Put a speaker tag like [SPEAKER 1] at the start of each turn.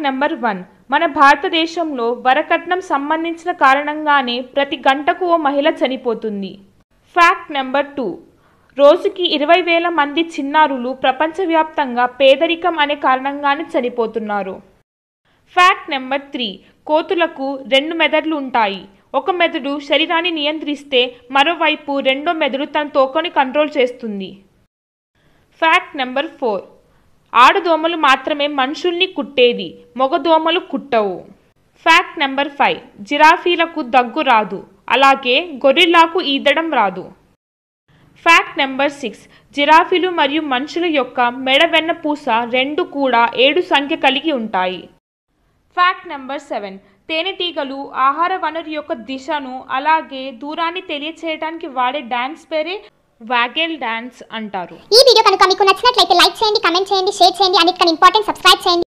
[SPEAKER 1] fact number one మన భారతదేశంలో వరకట్నం సంబంధించిన కారణంగానే ప్రతి గంటకు ఓ మహిళ చనిపోతుంది ఫ్యాక్ట్ నెంబర్ టూ రోజుకి ఇరవై వేల మంది చిన్నారులు ప్రపంచవ్యాప్తంగా పేదరికం అనే కారణంగానే చనిపోతున్నారు ఫ్యాక్ట్ నెంబర్ త్రీ కోతులకు రెండు మెదడులు ఉంటాయి ఒక మెదడు శరీరాన్ని నియంత్రిస్తే మరోవైపు రెండో మెదడు తన తోకని కంట్రోల్ చేస్తుంది ఫ్యాక్ట్ నెంబర్ ఫోర్ ఆడదోమలు మాత్రమే మనుషుల్ని కుట్టేది మొగదోమలు కుట్టవు ఫ్యాక్ట్ నెంబర్ ఫైవ్ జిరాఫీలకు దగ్గు రాదు అలాగే గొరిల్లాకు ఈదడం రాదు ఫ్యాక్ట్ నెంబర్ సిక్స్ జిరాఫీలు మరియు మనుషుల యొక్క మెడ వెన్న పూస రెండు కూడా ఏడు సంఖ్య కలిగి ఉంటాయి ఫ్యాక్ట్ నెంబర్ సెవెన్ తేనెటీగలు ఆహార వనరు యొక్క దిశను అలాగే దూరాన్ని తెలియచేయడానికి వాడే డ్యాన్స్ పేరే వాగెల్ డాన్స్ అంటారు ఈ వీడియో కనుక మీకు నచ్చినట్లయితే లైక్ చేయండి కమెంట్ చేయండి షేర్ చేయండి అన్నిటికన్నా ఇంపార్టెంట్ సబ్స్క్రైబ్ చేయండి